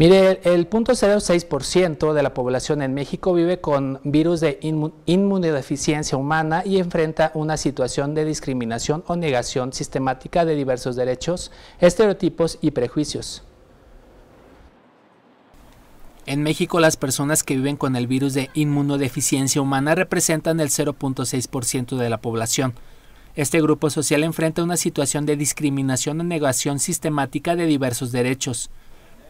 Mire, el 0.06% de la población en México vive con virus de inmunodeficiencia humana y enfrenta una situación de discriminación o negación sistemática de diversos derechos, estereotipos y prejuicios. En México, las personas que viven con el virus de inmunodeficiencia humana representan el 0.6% de la población. Este grupo social enfrenta una situación de discriminación o negación sistemática de diversos derechos,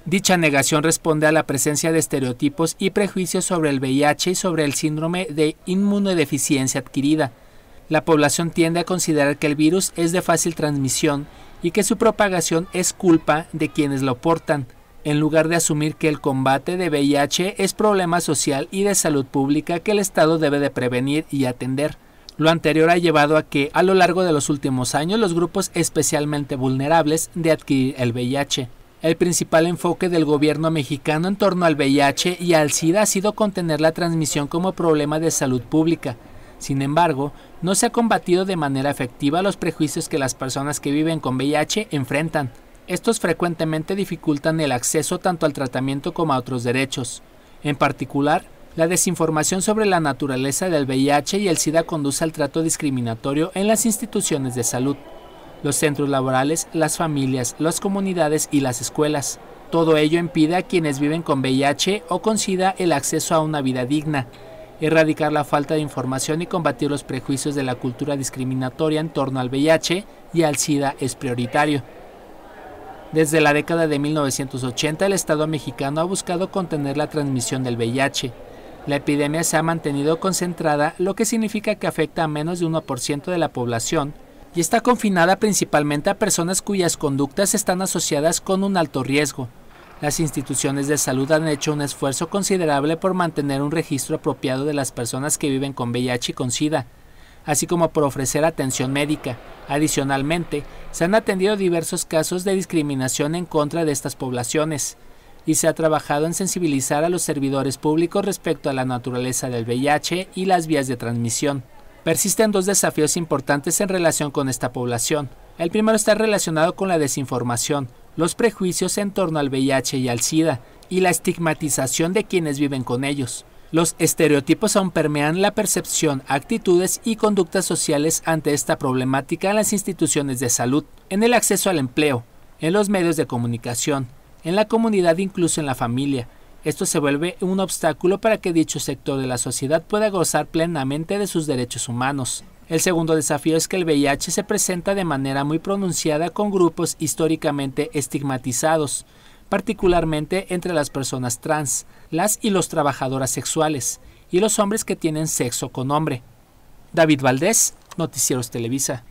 Dicha negación responde a la presencia de estereotipos y prejuicios sobre el VIH y sobre el síndrome de inmunodeficiencia adquirida. La población tiende a considerar que el virus es de fácil transmisión y que su propagación es culpa de quienes lo portan, en lugar de asumir que el combate de VIH es problema social y de salud pública que el Estado debe de prevenir y atender. Lo anterior ha llevado a que, a lo largo de los últimos años, los grupos especialmente vulnerables de adquirir el VIH el principal enfoque del gobierno mexicano en torno al VIH y al SIDA ha sido contener la transmisión como problema de salud pública. Sin embargo, no se ha combatido de manera efectiva los prejuicios que las personas que viven con VIH enfrentan. Estos frecuentemente dificultan el acceso tanto al tratamiento como a otros derechos. En particular, la desinformación sobre la naturaleza del VIH y el SIDA conduce al trato discriminatorio en las instituciones de salud los centros laborales, las familias, las comunidades y las escuelas. Todo ello impide a quienes viven con VIH o con SIDA el acceso a una vida digna. Erradicar la falta de información y combatir los prejuicios de la cultura discriminatoria en torno al VIH y al SIDA es prioritario. Desde la década de 1980 el Estado mexicano ha buscado contener la transmisión del VIH. La epidemia se ha mantenido concentrada, lo que significa que afecta a menos de 1% de la población, y está confinada principalmente a personas cuyas conductas están asociadas con un alto riesgo. Las instituciones de salud han hecho un esfuerzo considerable por mantener un registro apropiado de las personas que viven con VIH y con SIDA, así como por ofrecer atención médica. Adicionalmente, se han atendido diversos casos de discriminación en contra de estas poblaciones y se ha trabajado en sensibilizar a los servidores públicos respecto a la naturaleza del VIH y las vías de transmisión. Persisten dos desafíos importantes en relación con esta población. El primero está relacionado con la desinformación, los prejuicios en torno al VIH y al SIDA, y la estigmatización de quienes viven con ellos. Los estereotipos aún permean la percepción, actitudes y conductas sociales ante esta problemática en las instituciones de salud, en el acceso al empleo, en los medios de comunicación, en la comunidad, incluso en la familia, esto se vuelve un obstáculo para que dicho sector de la sociedad pueda gozar plenamente de sus derechos humanos. El segundo desafío es que el VIH se presenta de manera muy pronunciada con grupos históricamente estigmatizados, particularmente entre las personas trans, las y los trabajadoras sexuales, y los hombres que tienen sexo con hombre. David Valdés, Noticieros Televisa.